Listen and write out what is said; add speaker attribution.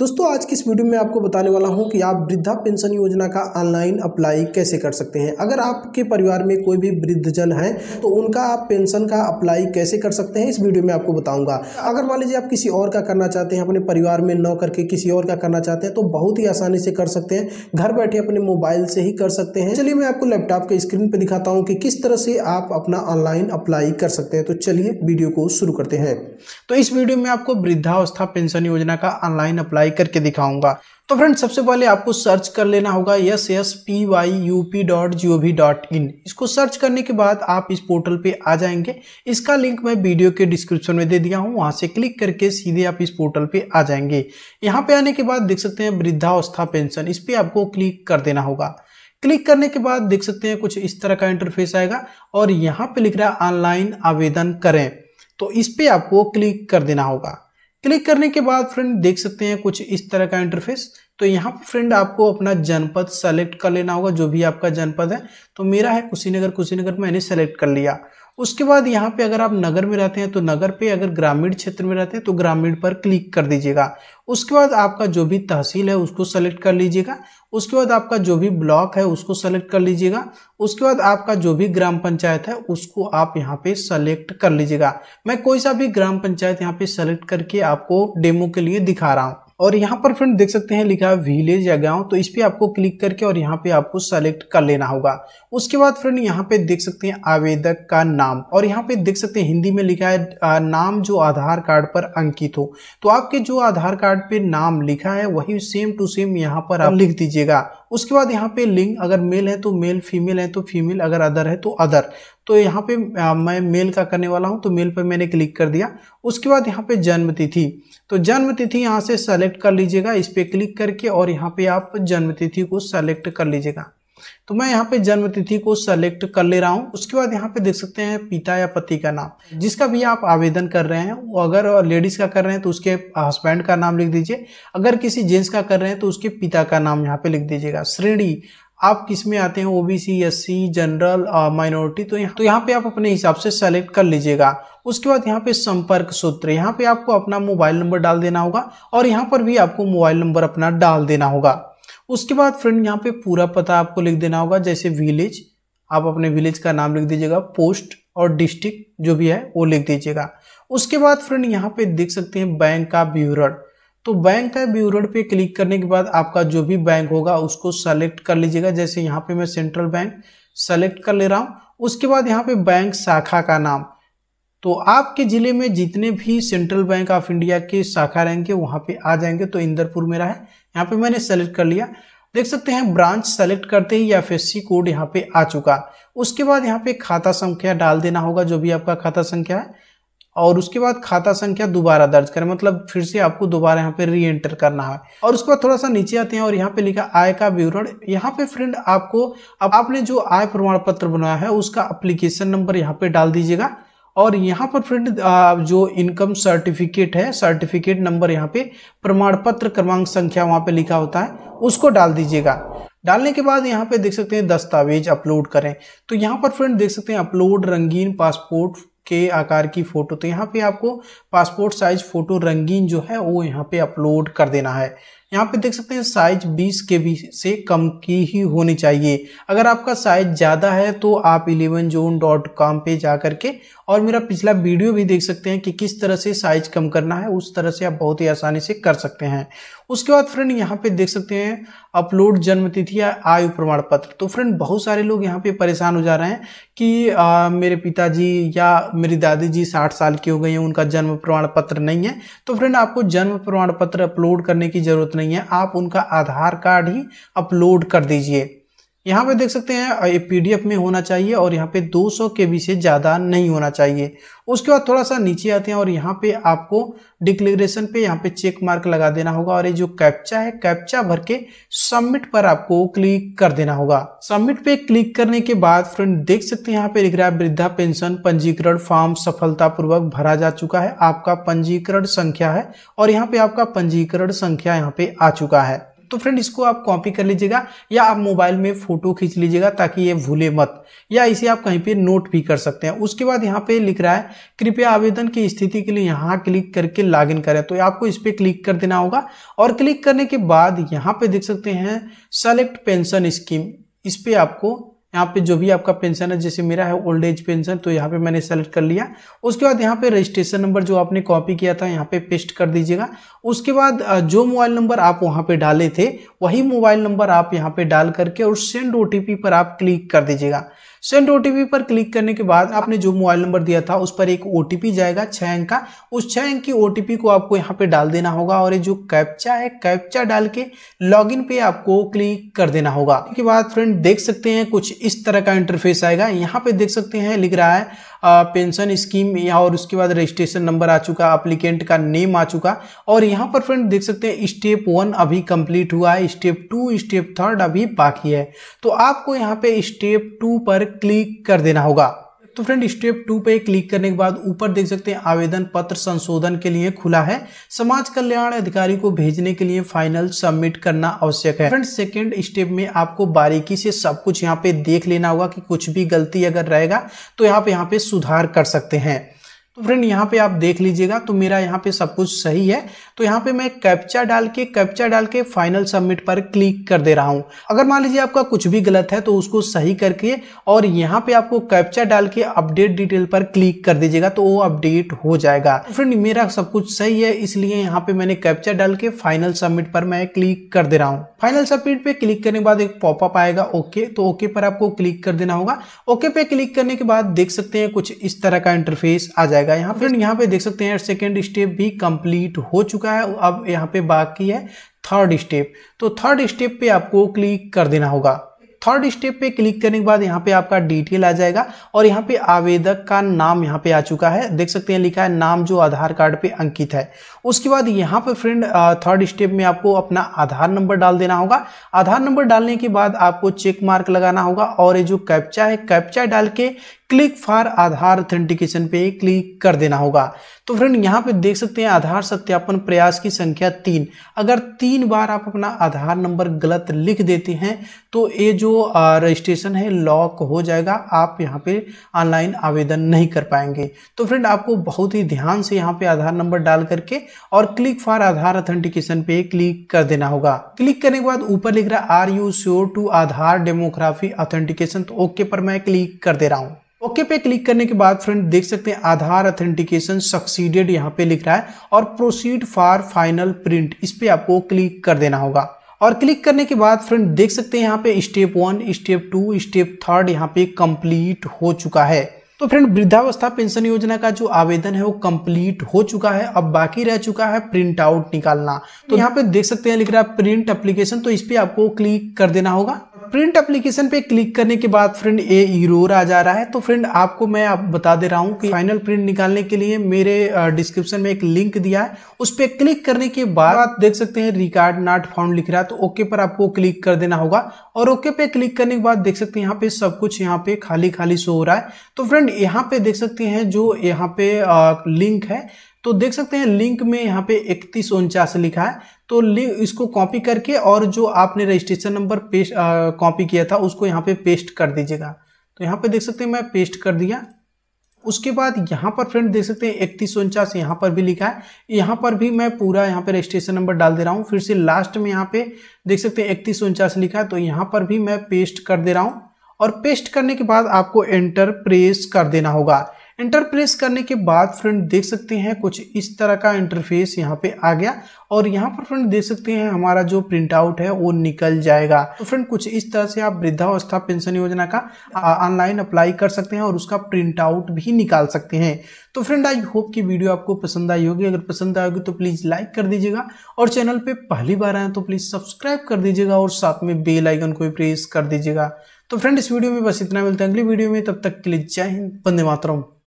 Speaker 1: दोस्तों आज की इस वीडियो में आपको बताने वाला हूं कि आप वृद्धा पेंशन योजना का ऑनलाइन अप्लाई कैसे कर सकते हैं अगर आपके परिवार में कोई भी वृद्धजन है तो उनका आप पेंशन का अप्लाई कैसे कर सकते हैं इस वीडियो में आपको बताऊंगा अगर मान लीजिए आप किसी और का करना चाहते हैं अपने परिवार में न करके किसी और का करना चाहते हैं तो बहुत ही आसानी से कर सकते हैं घर बैठे अपने मोबाइल से ही कर सकते हैं चलिए मैं आपको लैपटॉप के स्क्रीन पर दिखाता हूँ कि किस तरह से आप अपना ऑनलाइन अप्लाई कर सकते हैं तो चलिए वीडियो को शुरू करते हैं तो इस वीडियो में आपको वृद्धावस्था पेंशन योजना का ऑनलाइन अप्लाई ट्राई करके दिखाऊंगा तो फ्रेंड सबसे पहले आपको सर्च कर लेना होगा yes S P Y U P dot G O V dot in इसको सर्च करने के बाद आप इस पोर्टल पे आ जाएंगे इसका लिंक मैं वीडियो के डिस्क्रिप्शन में दे दिया हूँ वहाँ से क्लिक करके सीधे आप इस पोर्टल पे आ जाएंगे यहाँ पे आने के बाद देख सकते हैं वृद्धावस्था पेंशन इस पर आपको क्लिक कर देना होगा क्लिक करने के बाद देख सकते हैं कुछ इस तरह का इंटरफेस आएगा और यहाँ पे लिख रहा है ऑनलाइन आवेदन करें तो इस पर आपको क्लिक कर देना होगा क्लिक करने के बाद फ्रेंड देख सकते हैं कुछ इस तरह का इंटरफेस तो यहाँ पर फ्रेंड आपको अपना जनपद सेलेक्ट कर लेना होगा जो भी आपका जनपद है तो मेरा है कुशीनगर कुशीनगर मैंने सेलेक्ट कर लिया उसके बाद यहाँ पे अगर आप नगर में रहते हैं तो नगर पे अगर ग्रामीण क्षेत्र में रहते हैं तो ग्रामीण पर क्लिक कर दीजिएगा उसके बाद आपका जो भी तहसील है उसको सेलेक्ट कर लीजिएगा उसके बाद आपका जो भी ब्लॉक है उसको सेलेक्ट कर लीजिएगा उसके बाद आपका जो भी ग्राम पंचायत है उसको आप यहाँ पे सेलेक्ट कर लीजिएगा मैं कोई सा भी ग्राम पंचायत यहाँ पे सेलेक्ट करके आपको डेमो के लिए दिखा रहा हूँ और यहाँ पर फ्रेंड देख सकते हैं लिखा है विलेज या गाँव तो इस पर आपको क्लिक करके और यहाँ पे आपको सेलेक्ट कर लेना होगा उसके बाद फ्रेंड यहाँ पे देख सकते हैं आवेदक का नाम और यहाँ पे देख सकते हैं हिंदी में लिखा है नाम जो आधार कार्ड पर अंकित हो तो आपके जो आधार कार्ड पे नाम लिखा है वही सेम टू सेम यहाँ पर आप लिख दीजिएगा उसके बाद यहाँ पे लिंग अगर मेल है तो मेल फीमेल है तो फीमेल अगर अदर है तो अदर तो यहाँ पे मैं मेल का करने वाला हूँ तो मेल पर मैंने क्लिक कर दिया उसके बाद यहाँ पे जन्म तिथि तो जन्म तिथि यहाँ से सेलेक्ट कर लीजिएगा इस पर क्लिक करके और यहाँ पे आप जन्म तिथि को सेलेक्ट कर लीजिएगा तो मैं यहाँ पे जन्म तिथि को सेलेक्ट कर ले रहा हूँ उसके बाद यहाँ पे देख सकते हैं पिता या पति का नाम जिसका भी आप आवेदन कर रहे हैं अगर लेडीज का कर रहे हैं तो उसके हस्बैंड का नाम लिख दीजिए अगर किसी जेंट्स का कर रहे हैं तो उसके पिता का नाम यहाँ पे लिख दीजिएगा श्रेणी आप किस में आते हैं OBC S C general minority तो यहाँ तो यहाँ पे आप अपने हिसाब से सेलेक्ट कर लीजिएगा उसके बाद यहाँ पे संपर्क सूत्र यहाँ पे आपको अपना मोबाइल नंबर डाल देना होगा और यहाँ पर भी आपको मोबाइल नंबर अपना डाल देना होगा उसके बाद फ्रेंड यहाँ पे पूरा पता आपको लिख देना होगा जैसे विलेज आप अपने विलेज का नाम लिख दीजिएगा पोस्ट और डिस्ट्रिक्ट जो भी है वो लिख दीजिएगा उसके बाद फ्रेंड यहाँ पे देख सकते हैं बैंक का ब्यूरड तो बैंक का ब्यूरड पे क्लिक करने के बाद आपका जो भी बैंक होगा उसको सेलेक्ट कर लीजिएगा जैसे यहाँ पे मैं सेंट्रल बैंक सेलेक्ट कर ले रहा हूँ उसके बाद यहाँ पे बैंक शाखा का नाम तो आपके ज़िले में जितने भी सेंट्रल बैंक ऑफ इंडिया के शाखा रहेंगे वहाँ पे आ जाएंगे तो इंदरपुर मेरा है यहाँ पे मैंने सेलेक्ट कर लिया देख सकते हैं ब्रांच सेलेक्ट करते ही एफ कोड यहाँ पे आ चुका उसके बाद यहाँ पे खाता संख्या डाल देना होगा जो भी आपका खाता संख्या है और उसके बाद खाता संख्या दोबारा दर्ज करें मतलब फिर से आपको दोबारा यहाँ पे री एंटर करना है और उसके बाद थोड़ा सा नीचे आते हैं और यहाँ पे लिखा आय का विवरण यहाँ पे फ्रेंड आपको अब आपने जो आय प्रमाण पत्र बनाया है उसका अप्लीकेशन नंबर यहाँ पे डाल दीजिएगा और यहाँ पर फ्रेंड जो इनकम सर्टिफिकेट है सर्टिफिकेट नंबर यहाँ पे प्रमाण पत्र क्रमांक संख्या वहाँ पे लिखा होता है उसको डाल दीजिएगा डालने के बाद यहाँ पे देख सकते हैं दस्तावेज अपलोड करें तो यहाँ पर फ्रेंड देख सकते हैं अपलोड रंगीन पासपोर्ट के आकार की फ़ोटो तो यहाँ पे आपको पासपोर्ट साइज फ़ोटो रंगीन जो है वो यहाँ पे अपलोड कर देना है यहाँ पे देख सकते हैं साइज 20 के बी से कम की ही होनी चाहिए अगर आपका साइज ज़्यादा है तो आप इलेवन जोन डॉट कॉम पर जा करके और मेरा पिछला वीडियो भी देख सकते हैं कि किस तरह से साइज कम करना है उस तरह से आप बहुत ही आसानी से कर सकते हैं उसके बाद फ्रेंड यहाँ पे देख सकते हैं अपलोड जन्मतिथि या आयु प्रमाण पत्र तो फ्रेंड बहुत सारे लोग यहाँ पे परेशान हो जा रहे हैं कि आ, मेरे पिताजी या मेरी दादी जी साठ साल की हो गई हैं उनका जन्म प्रमाण पत्र नहीं है तो फ्रेंड आपको जन्म प्रमाण पत्र अपलोड करने की जरूरत नहीं है आप उनका आधार कार्ड ही अपलोड कर दीजिए यहाँ पे देख सकते हैं ये पी में होना चाहिए और यहाँ पे 200 के से ज़्यादा नहीं होना चाहिए उसके बाद थोड़ा सा नीचे आते हैं और यहाँ पे आपको डिक्लेरेशन पे यहाँ पे चेक मार्क लगा देना होगा और ये जो कैप्चा है कैप्चा भर के सबमिट पर आपको क्लिक कर देना होगा सबमिट पे क्लिक करने के बाद फ्रेंड देख सकते हैं यहाँ पे लिख रहा है वृद्धा पेंशन पंजीकरण फॉर्म सफलतापूर्वक भरा जा चुका है आपका पंजीकरण संख्या है और यहाँ पे आपका पंजीकरण संख्या यहाँ पे आ चुका है तो फ्रेंड इसको आप कॉपी कर लीजिएगा या आप मोबाइल में फोटो खींच लीजिएगा ताकि ये भूले मत या इसे आप कहीं पे नोट भी कर सकते हैं उसके बाद यहाँ पे लिख रहा है कृपया आवेदन की स्थिति के लिए यहाँ क्लिक करके लॉगिन करें तो आपको इस पर क्लिक कर देना होगा और क्लिक करने के बाद यहाँ पे देख सकते हैं सेलेक्ट पेंशन स्कीम इस पर आपको यहाँ पे जो भी आपका पेंशन है जैसे मेरा है ओल्ड एज पेंशन तो यहाँ पे मैंने सेलेक्ट कर लिया उसके बाद यहाँ पे रजिस्ट्रेशन नंबर जो आपने कॉपी किया था यहाँ पे पेस्ट कर दीजिएगा उसके बाद जो मोबाइल नंबर आप वहाँ पे डाले थे वही मोबाइल नंबर आप यहाँ पे डाल करके और सेंड ओ पर आप क्लिक कर दीजिएगा सेंड ओ पर क्लिक करने के बाद आपने जो मोबाइल नंबर दिया था उस पर एक ओ जाएगा छः अंक का उस छः अंक की ओ को आपको यहाँ पे डाल देना होगा और ये जो कैप्चा है कैप्चा डाल के लॉगिन पे आपको क्लिक कर देना होगा उसके बाद फ्रेंड देख सकते हैं कुछ इस तरह का इंटरफेस आएगा यहाँ पे देख सकते हैं लिख रहा है पेंशन स्कीम और उसके बाद रजिस्ट्रेशन नंबर आ चुका अप्लीकेंट का नेम आ चुका और यहाँ पर फ्रेंड देख सकते हैं स्टेप वन अभी कंप्लीट हुआ है स्टेप टू स्टेप थर्ड अभी बाकी है तो आपको यहाँ पे स्टेप टू पर क्लिक कर देना होगा तो फ्रेंड स्टेप टू पे क्लिक करने के बाद ऊपर देख सकते हैं आवेदन पत्र संशोधन के लिए खुला है समाज कल्याण अधिकारी को भेजने के लिए फाइनल सबमिट करना आवश्यक है फ्रेंड सेकेंड स्टेप में आपको बारीकी से सब कुछ यहाँ पे देख लेना होगा कि कुछ भी गलती अगर रहेगा तो यहाँ पे यहाँ पे सुधार कर सकते हैं फ्रेंड यहाँ पे आप देख लीजिएगा तो मेरा यहाँ पे सब कुछ सही है तो यहाँ पे मैं कैप्चा डाल के कैप्चा डाल के फाइनल सबमिट पर क्लिक कर दे रहा हूँ अगर मान लीजिए आपका कुछ भी गलत है तो उसको सही करके और यहाँ पे आपको कैप्चा डाल के अपडेट डिटेल पर क्लिक कर दीजिएगा तो वो अपडेट हो जाएगा फ्रेंड मेरा सब कुछ सही है इसलिए यहाँ पे मैंने कैप्चा डाल के फाइनल सबमिट पर मैं क्लिक कर दे रहा हूँ फाइनल सबमिट पे क्लिक करने के बाद एक पॉपअप आएगा ओके तो ओके पर आपको क्लिक कर देना होगा ओके पे क्लिक करने के बाद देख सकते हैं कुछ इस तरह का इंटरफेस आ जाएगा जाएगा यहाँ फ्रेंड यहाँ पे देख सकते हैं सेकेंड स्टेप भी कंप्लीट हो चुका है अब यहाँ पे बाकी है थर्ड स्टेप तो थर्ड स्टेप पे आपको क्लिक कर देना होगा थर्ड स्टेप पे क्लिक करने के बाद यहाँ पे आपका डिटेल आ जाएगा और यहाँ पे आवेदक का नाम यहाँ पे आ चुका है देख सकते हैं लिखा है नाम जो आधार कार्ड पे अंकित है उसके बाद यहाँ पे फ्रेंड थर्ड स्टेप में आपको अपना आधार नंबर डाल देना होगा आधार नंबर डालने के बाद आपको चेक मार्क लगाना होगा और ये जो कैप्चा है कैप्चा डाल के क्लिक फॉर आधार ऑथेंटिकेशन पे क्लिक कर देना होगा तो फ्रेंड यहाँ पे देख सकते हैं आधार सत्यापन प्रयास की संख्या तीन अगर तीन बार आप अपना आधार नंबर गलत लिख देते हैं तो ये जो रजिस्ट्रेशन है लॉक हो जाएगा आप यहाँ पे ऑनलाइन आवेदन नहीं कर पाएंगे तो फ्रेंड आपको बहुत ही ध्यान से यहाँ पे आधार नंबर डाल करके और क्लिक फॉर आधार ऑथेंटिकेशन पे क्लिक कर देना होगा क्लिक करने के बाद ऊपर लिख रहा are you sure to Aadhaar demography authentication तो ओके पर मैं क्लिक कर दे रहा हूँ ओके पे क्लिक करने के बाद फ्रेंड देख सकते हैं आधार ऑथेंटिकेशन सक्सीडेड यहाँ पे लिख रहा है और प्रोसीड फॉर फाइनल प्रिंट इस पे आपको क्लिक कर देना होगा और क्लिक करने के बाद फ्रेंड देख सकते हैं यहाँ पे step one step two step third यहाँ पे कंप्लीट हो चुका है तो फ्रेंड वृद्धावस्था पेंशन योजना का जो आवेदन है वो कंप्लीट हो चुका है अब बाकी रह चुका है प्रिंट आउट निकालना तो यहाँ पे देख सकते हैं लिख रहा है प्रिंट एप्लीकेशन तो इस पे आपको क्लिक कर देना होगा प्रिंट एप्लीकेशन पे क्लिक करने के बाद फ्रेंड ये इरोर आ जा रहा है तो फ्रेंड आपको मैं आप बता दे रहा हूँ कि फाइनल प्रिंट निकालने के लिए मेरे डिस्क्रिप्शन में एक लिंक दिया है उस पर क्लिक करने के बाद आप देख सकते हैं रिकार्ड नॉट फाउंड लिख रहा है तो ओके पर आपको क्लिक कर देना होगा और ओके पे क्लिक करने के बाद देख सकते हैं यहाँ पे सब कुछ यहाँ पे खाली खाली शो हो रहा है तो फ्रेंड यहाँ पे देख सकते हैं जो यहाँ पे लिंक है तो देख सकते हैं लिंक में यहाँ पे इकतीस उनचास लिखा है तो लिंक इसको कॉपी करके और जो आपने रजिस्ट्रेशन नंबर पेस्ट कॉपी किया था उसको यहाँ पे पेस्ट कर दीजिएगा तो यहाँ पे देख सकते हैं मैं पेस्ट कर दिया उसके बाद यहाँ पर फ्रेंड देख सकते हैं इकतीस उनचास यहाँ पर भी लिखा है यहाँ पर भी मैं पूरा यहाँ पे रजिस्ट्रेशन नंबर डाल दे रहा हूँ फिर से लास्ट में यहाँ पे देख सकते हैं इकतीस उनचास लिखा है तो यहाँ पर भी मैं पेस्ट कर दे रहा हूँ और पेस्ट करने के बाद आपको एंटर प्रेस कर देना होगा इंटर प्रेस करने के बाद फ्रेंड देख सकते हैं कुछ इस तरह का इंटरफेस यहाँ पे आ गया और यहाँ पर फ्रेंड देख सकते हैं हमारा जो प्रिंट आउट है वो निकल जाएगा तो फ्रेंड कुछ इस तरह से आप वृद्धावस्था पेंशन योजना का ऑनलाइन अप्लाई कर सकते हैं और उसका प्रिंट आउट भी निकाल सकते हैं तो फ्रेंड आई होप कि वीडियो आपको पसंद आई होगी अगर पसंद आएगी तो प्लीज़ लाइक कर दीजिएगा और चैनल पर पहली बार आए तो प्लीज़ सब्सक्राइब कर दीजिएगा और साथ में बेल आइकन को भी प्रेस कर दीजिएगा तो फ्रेंड इस वीडियो में बस इतना मिलता है अगली वीडियो में तब तक के लिए जय हिंद बंदे मातरम